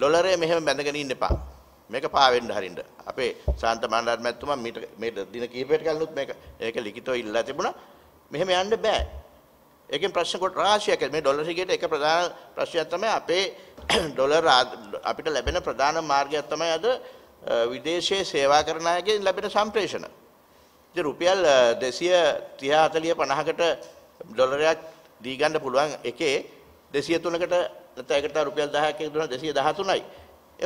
ඩොලරේ මෙහෙම බැඳගෙන ඉන්න එපා. මේක පාවෙන්න හරින්න. අපේ ශාන්ත මණ්ඩාර මැතිතුමා මේ දින කිහිපයකට කලිනුත් මේක ඒක ලිඛිතව ඉල්ලලා තිබුණා. මෙහෙම යන්න බෑ. ඒකෙන් ප්‍රශ්න කොට රාශියක් මේ ඩොලර් හිගේට එක ප්‍රධාන ප්‍රශ්නයක් තමයි අපේ ඩොලර් අපිට ලැබෙන ප්‍රධාන මාර්ගයක් තමයි අද විදේශයේ සේවා කරන අයගෙන් ලැබෙන සම්ප්‍රේෂණ. ඉතින් රුපියල් 230 40 50කට ඩොලරයක් දී ගන්න පුළුවන් එකේ 203කට නැත්නම් ඒකට තව රුපියල් 1000ක් එක දුන්නා 213යි.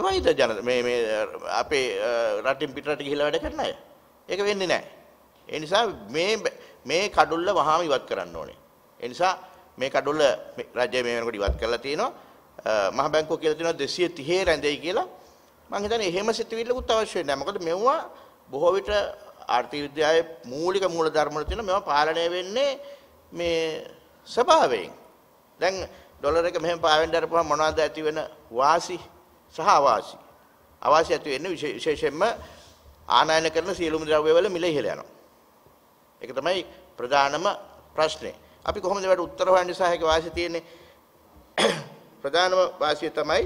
එවයිද ජන මේ මේ අපේ රටින් පිටරට ගිහිලා වැඩ කරන අය. ඒක වෙන්නේ නැහැ. ඒ නිසා මේ මේ කඩුල්ල වහාම ඉවත් කරන්න ඕනේ. ඒ නිසා මේ කඩුල්ල රජය මේ වෙනකොට ඉවත් කරලා තියෙනවා. මහ බැංකුව කියලා තියෙනවා 230 රැඳෙයි කියලා. මම හිතන්නේ එහෙම සිතුවිල්ලකුත් අවශ්‍ය නැහැ. මොකද මෙවුවා බොහෝ විට ආර්ථික විද්‍යාවේ මූලික මූලධර්ම වල තියෙන මේවා පාලනය වෙන්නේ මේ ස්වභාවයෙන්. දැන් ඩොලර් එක මෙහෙම පාවෙන්න දරපුවම මොනවද ඇති වෙන වාසි සහ අවාසි. අවාසි ඇති වෙන්නේ විශේෂයෙන්ම ආනයන කරන සියලුම ද්‍රව්‍යවල මිල ඉහළ යනවා. ඒක තමයි ප්‍රධානම ප්‍රශ්නේ. අපි කොහොමද ඒකට උත්තර හොයන්නේ සහ ඒක වාසිය තියෙන්නේ? ප්‍රධානම වාසිය තමයි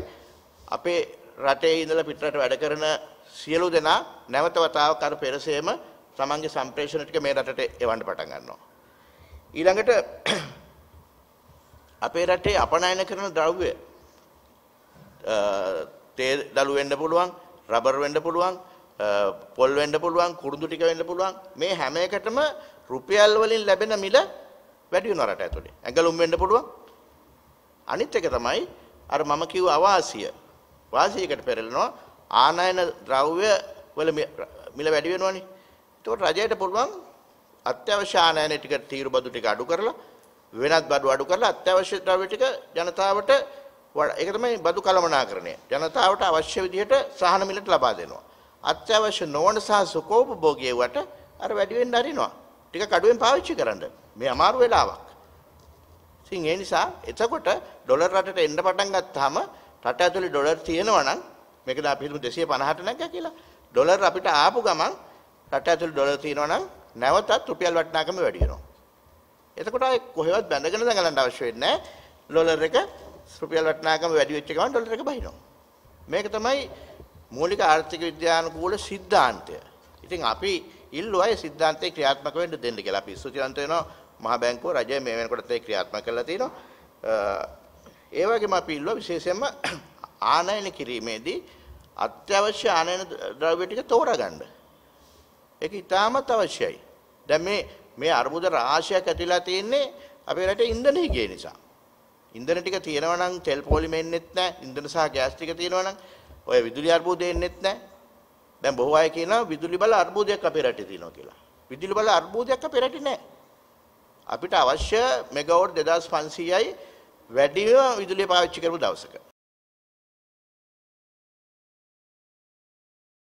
අපේ රටේ ඉඳලා පිටරට වැඩ කරන සියලු දෙනා නැවත වතාවක් අර පෙරසේම තමන්ගේ සම්ප්‍රේෂණ ටික මේ රටට එවන්න පටන් ගන්නවා. ඊළඟට අපේ රටේ අපනයන කරන ද්‍රව්‍ය තේ දළු වෙන්න පුළුවන්, රබර් වෙන්න පුළුවන්, පොල් වෙන්න පුළුවන්, කුරුඳු ටික වෙන්න පුළුවන්. මේ හැම එකටම රුපියල් වලින් ලැබෙන මිල වැඩි වෙනවා රට ඇතුලේ. ඇඟලුම් වෙන්න පුළුවන්. අනිත් එක තමයි අර මම කිව්ව අවාසිය. වාසියකට පෙරලෙනවා ආනයන ද්‍රව්‍ය වල මිල වැඩි වෙනවනේ. ඒකට රජයට පුළුවන් අත්‍යවශ්‍ය ආනයන ටික තීරු බදු ටික අඩු කරලා වෙනත් බඩු අඩු කරලා අත්‍යවශ්‍ය ද්‍රව්‍ය ටික ජනතාවට ඒක තමයි බදු කළමනාකරණය. ජනතාවට අවශ්‍ය විදිහට සහන මිලට ලබා දෙනවා. අත්‍යවශ්‍ය නොවන සහ සුකෝපභෝගී වට අර වැඩි වෙන්න අරිනවා. ටික කඩුවෙන් පාවිච්චි කරන්න. මේ අමාරු වෙලාවක්. ඉතින් ඒ නිසා එතකොට ඩොලර් රටට එන්න පටන් ගත්තාම රට ඇතුලේ ඩොලර් තියෙනවා නම් මේකද අපි හිතමු 250ට නැග්ගා කියලා. ඩොලර් අපිට ආපු ගමන් රට ඇතුලේ ඩොලර් තියෙනවා නම් නැවතත් රුපියල් වටිනාකම වැඩි වෙනවා. එතකොට අය කොහෙවත් බැඳගෙන දඟලන්න අවශ්‍ය වෙන්නේ නැහැ. ඩොලර් එක රුපියල් වටිනාකම වැඩි වෙච්ච ගමන් ඩොලර් එක බහිනවා. මේක තමයි මූලික ආර්ථික විද්‍යානුකූල સિદ્ધාන්තය. ඉතින් අපි ඉල්ලුවයි સિદ્ધාන්තේ ක්‍රියාත්මක වෙන්න දෙන්න කියලා. අපි ස්තුතිවන්ත වෙනවා මහා බැංකුව රජය මේ වෙනකොටත් ඒ ක්‍රියාත්මක කරලා තිනවා. ඒ වගේම අපි ඉල්ලුවා විශේෂයෙන්ම ආනයන කිරීමේදී අත්‍යවශ්‍ය ආනයන ද්‍රව්‍ය ටික තෝරා ගන්න. ඒක ඉතාමත් අවශ්‍යයි. දැන් මේ මේ අර්බුද රාශියක් ඇතිලා තියෙන්නේ අපේ රටේ ඉන්ධනය ගිය නිසා. ඉන්ධන ටික තියෙනවා නම් තෙල් පොලිම එන්නෙත් නැහැ. ඉන්ධන සහ ගෑස් ටික තියෙනවා නම් ඔය විදුලි අර්බුදය එන්නෙත් නැහැ. දැන් බොහෝ අය කියනවා විදුලි බල අර්බුදයක් අපේ රටේ තියෙනවා කියලා. විදුලි බල අර්බුදයක් අපේ රටේ නැහැ. අපිට අවශ්‍ය මෙගාවොට් 2500යි වැඩිම විදුලිය පාවිච්චි කරපු දවසක.